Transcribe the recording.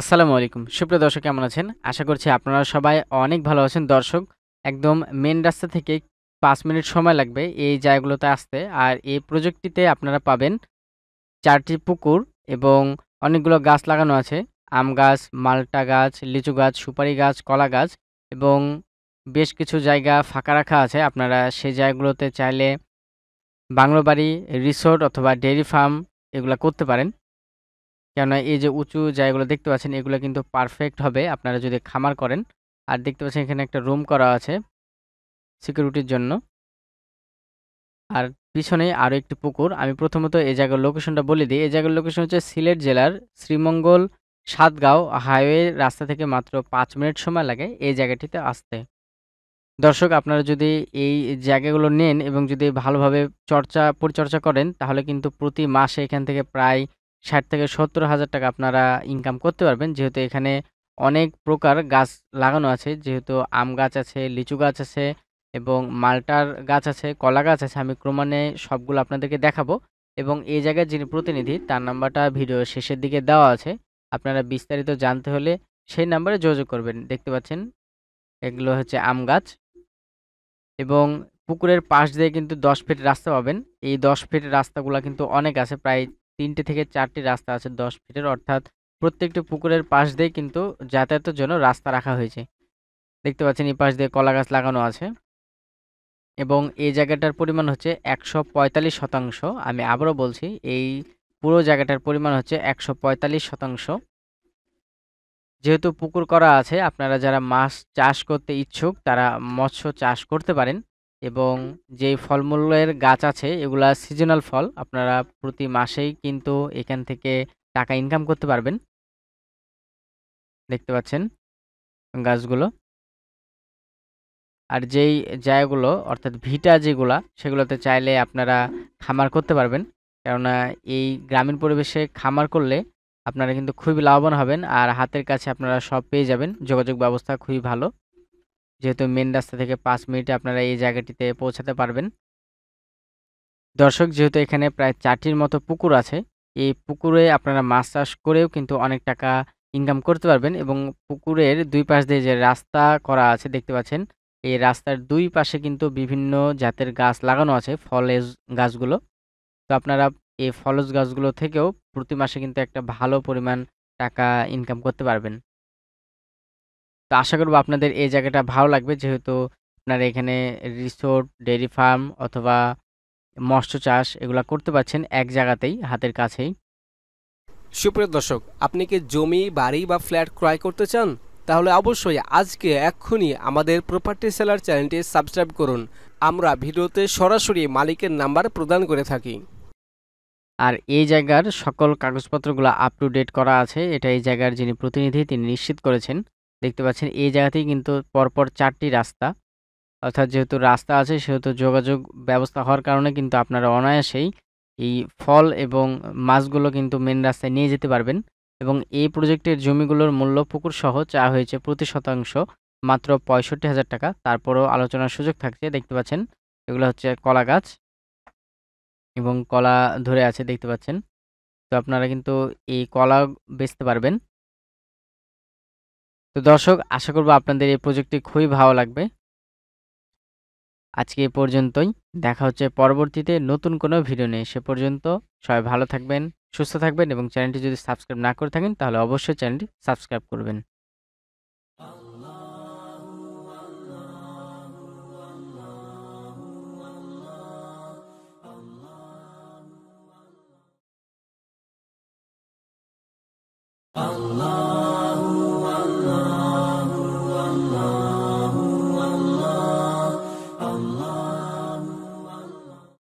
আসসালামু আলাইকুম সুপ্রিয় দর্শক কেমন আছেন আশা করছি আপনারা সবাই অনেক ভালো আছেন দর্শক একদম মেন রাস্তা থেকে পাঁচ মিনিট সময় লাগবে এই জায়গাগুলোতে আসতে আর এই প্রজেক্টটিতে আপনারা পাবেন চারটি পুকুর এবং অনেকগুলো গাছ লাগানো আছে আম গাছ মালটা গাছ লিচু গাছ সুপারি গাছ কলা গাছ এবং বেশ কিছু জায়গা ফাঁকা রাখা আছে আপনারা সেই জায়গাগুলোতে চাইলে বাংলো বাড়ি রিসোর্ট অথবা ডেয়ারি ফার্ম এগুলো করতে পারেন কেননা এই যে উঁচু জায়গাগুলো দেখতে পাচ্ছেন এগুলো কিন্তু পারফেক্ট হবে আপনারা যদি খামার করেন আর দেখতে পাচ্ছেন এখানে একটা রুম করা আছে সিকিউরিটির জন্য আর পিছনে আরও একটি পুকুর আমি প্রথমত এই জায়গার লোকেশনটা বলে দিই এই জায়গার লোকেশন হচ্ছে সিলেট জেলার শ্রীমঙ্গল সাতগাঁও হাইওয়ে রাস্তা থেকে মাত্র পাঁচ মিনিট সময় লাগে এই জায়গাটিতে আসতে দর্শক আপনারা যদি এই জায়গাগুলো নেন এবং যদি ভালোভাবে চর্চা পরিচর্যা করেন তাহলে কিন্তু প্রতি মাসে এখান থেকে প্রায় ষাট থেকে সত্তর হাজার টাকা আপনারা ইনকাম করতে পারবেন যেহেতু এখানে অনেক প্রকার গাছ লাগানো আছে যেহেতু আম গাছ আছে লিচু গাছ আছে এবং মালটার গাছ আছে কলা গাছ আছে আমি ক্রমান্বয়ে সবগুলো আপনাদেরকে দেখাবো এবং এই জায়গায় যিনি প্রতিনিধি তার নাম্বারটা ভিডিও শেষের দিকে দেওয়া আছে আপনারা বিস্তারিত জানতে হলে সেই নাম্বারে যোগাযোগ করবেন দেখতে পাচ্ছেন এগুলো হচ্ছে আম গাছ এবং পুকুরের পাশ দিয়ে কিন্তু দশ ফিট রাস্তা পাবেন এই দশ ফিট রাস্তাগুলো কিন্তু অনেক আছে প্রায় তিনটে থেকে চারটি রাস্তা আছে দশ ফিটের অর্থাৎ প্রত্যেকটি পুকুরের পাশ দিয়ে কিন্তু যাতায়াতের জন্য রাস্তা রাখা হয়েছে দেখতে পাচ্ছেন এই পাশ দিয়ে কলা গাছ লাগানো আছে এবং এই জায়গাটার পরিমাণ হচ্ছে একশো পঁয়তাল্লিশ শতাংশ আমি আবারও বলছি এই পুরো জায়গাটার পরিমাণ হচ্ছে একশো পঁয়তাল্লিশ শতাংশ যেহেতু পুকুর করা আছে আপনারা যারা মাছ চাষ করতে ইচ্ছুক তারা মৎস্য চাষ করতে পারেন এবং যে ফলমূলের গাছ আছে এগুলা সিজনাল ফল আপনারা প্রতি মাসেই কিন্তু এখান থেকে টাকা ইনকাম করতে পারবেন দেখতে পাচ্ছেন গাছগুলো আর যেই জায়গাগুলো অর্থাৎ ভিটা যেগুলা সেগুলোতে চাইলে আপনারা খামার করতে পারবেন কেননা এই গ্রামীণ পরিবেশে খামার করলে আপনারা কিন্তু খুবই লাভবান হবেন আর হাতের কাছে আপনারা সব পেয়ে যাবেন যোগাযোগ ব্যবস্থা খুবই ভালো যেহেতু মেন রাস্তা থেকে পাঁচ মিনিটে আপনারা এই জায়গাটিতে পৌঁছাতে পারবেন দর্শক যেহেতু এখানে প্রায় চারটির মতো পুকুর আছে এই পুকুরে আপনারা মাছ চাষ করেও কিন্তু অনেক টাকা ইনকাম করতে পারবেন এবং পুকুরের দুই পাশ দিয়ে যে রাস্তা করা আছে দেখতে পাচ্ছেন এই রাস্তার দুই পাশে কিন্তু বিভিন্ন জাতের গাছ লাগানো আছে ফলেজ গাছগুলো তো আপনারা এই ফলজ গাছগুলো থেকেও প্রতি মাসে কিন্তু একটা ভালো পরিমাণ টাকা ইনকাম করতে পারবেন তো আশা করবো আপনাদের এই জায়গাটা ভালো লাগবে যেহেতু আপনারা এখানে রিসোর্ট ডেয়ারি ফার্ম অথবা মৎস্য চাষ এগুলো করতে পারছেন এক জায়গাতেই হাতের কাছেই সুপ্রিয় দর্শক আপনি কি জমি বাড়ি বা ফ্ল্যাট ক্রয় করতে চান তাহলে অবশ্যই আজকে এক্ষুনি আমাদের প্রপার্টি সেলার চ্যানেলটি সাবস্ক্রাইব করুন আমরা ভিডিওতে সরাসরি মালিকের নাম্বার প্রদান করে থাকি আর এই জায়গার সকল কাগজপত্রগুলো আপ টু ডেট করা আছে এটা এই জায়গার যিনি প্রতিনিধি তিনি নিশ্চিত করেছেন দেখতে পাচ্ছেন এই জায়গাতেই কিন্তু পরপর চারটি রাস্তা অর্থাৎ যেহেতু রাস্তা আছে সেহেতু যোগাযোগ ব্যবস্থা হওয়ার কারণে কিন্তু আপনারা অনায়াসেই এই ফল এবং মাছগুলো কিন্তু মেন রাস্তায় নিয়ে যেতে পারবেন এবং এই প্রজেক্টের জমিগুলোর মূল্য পুকুর সহ চা হয়েছে প্রতি শতাংশ মাত্র পঁয়ষট্টি হাজার টাকা তারপরও আলোচনার সুযোগ থাকছে দেখতে পাচ্ছেন এগুলো হচ্ছে কলা গাছ এবং কলা ধরে আছে দেখতে পাচ্ছেন তো আপনারা কিন্তু এই কলা বেচতে পারবেন তো দর্শক আশা করব আপনাদের এই প্রজেক্টটি খুবই ভালো লাগবে আজকে এ পর্যন্তই দেখা হচ্ছে পরবর্তীতে নতুন কোনো ভিডিও নিয়ে সে পর্যন্ত সবাই ভালো থাকবেন সুস্থ থাকবেন এবং চ্যানেলটি যদি সাবস্ক্রাইব না করে থাকেন তাহলে অবশ্যই চ্যানেলটি সাবস্ক্রাইব করবেন